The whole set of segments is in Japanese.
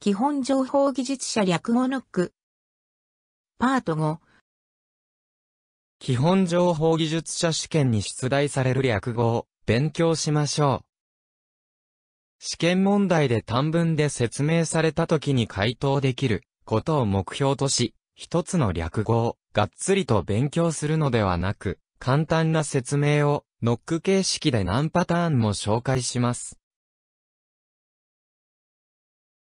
基本情報技術者略語ノック。パート5。基本情報技術者試験に出題される略語を勉強しましょう。試験問題で短文で説明された時に回答できることを目標とし、一つの略語をがっつりと勉強するのではなく、簡単な説明をノック形式で何パターンも紹介します。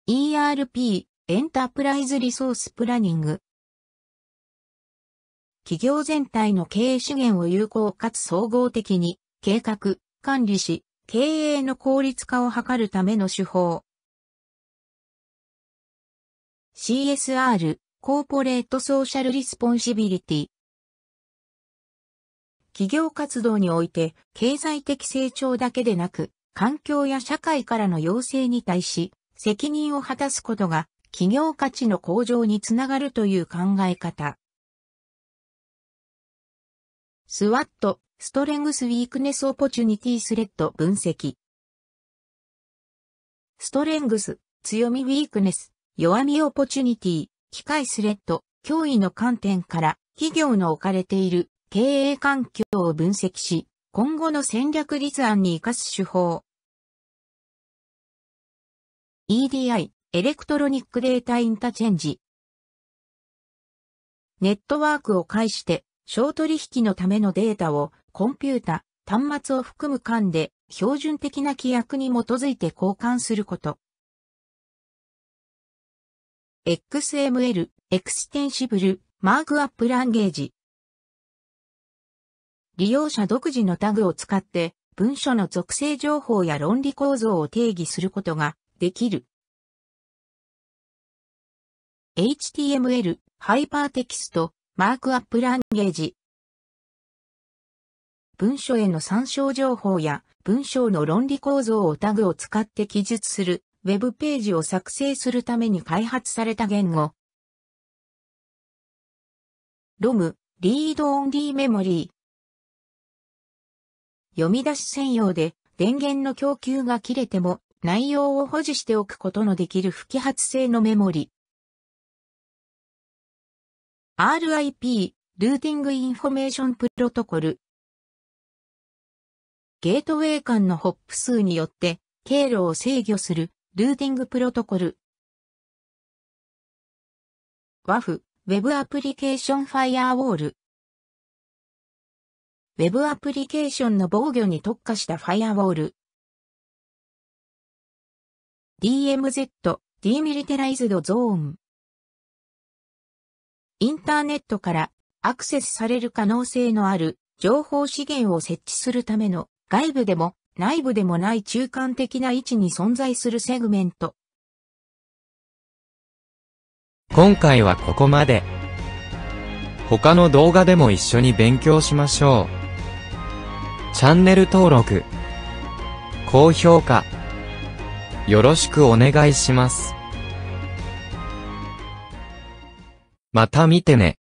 ERP、エンタープライズリソースプラニング。企業全体の経営資源を有効かつ総合的に計画、管理し、経営の効率化を図るための手法。CSR、コーポレートソーシャルリスポンシビリティ。企業活動において、経済的成長だけでなく、環境や社会からの要請に対し、責任を果たすことが企業価値の向上につながるという考え方。スワット、ストレングス・ウィークネス・オポチュニティ・スレッド分析。ストレングス、強み・ウィークネス、弱み・オポチュニティ、機械スレッド、脅威の観点から企業の置かれている経営環境を分析し、今後の戦略立案に活かす手法、EDI、エレクトロニックデータインタチェンジ。ネットワークを介して、小取引のためのデータをコンピュータ、端末を含む間で標準的な規約に基づいて交換すること。XML、エクステンシブル、マークアップランゲージ。利用者独自のタグを使って文書の属性情報や論理構造を定義することができる。HTML、ハイパーテキスト、マークアップランゲージ。文書への参照情報や文章の論理構造をタグを使って記述する Web ページを作成するために開発された言語。ロム、リードオンリーメモリー。読み出し専用で電源の供給が切れても内容を保持しておくことのできる不揮発性のメモリ。RIP、ルーティングインフォメーションプロトコル。ゲートウェイ間のホップ数によって経路を制御するルーティングプロトコル。WAF、ウェブアプリケーションファイアウォール。ウェブアプリケーションの防御に特化したファイアウォール。DMZ、ディミリテライズドゾーン。インターネットからアクセスされる可能性のある情報資源を設置するための外部でも内部でもない中間的な位置に存在するセグメント。今回はここまで。他の動画でも一緒に勉強しましょう。チャンネル登録、高評価、よろしくお願いします。また見てね。